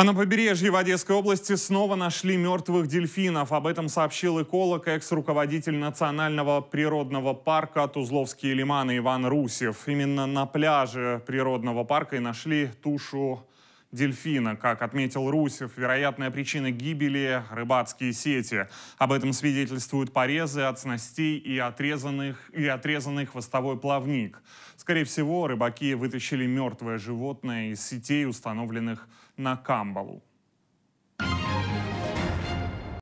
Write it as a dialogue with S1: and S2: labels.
S1: А на побережье в Одесской области снова нашли мертвых дельфинов. Об этом сообщил эколог, экс-руководитель Национального природного парка Тузловские лиманы Иван Русев. Именно на пляже природного парка и нашли тушу дельфина. Как отметил Русев, вероятная причина гибели – рыбацкие сети. Об этом свидетельствуют порезы от снастей и, отрезанных, и отрезанный хвостовой плавник. Скорее всего, рыбаки вытащили мертвое животное из сетей, установленных на камбалу.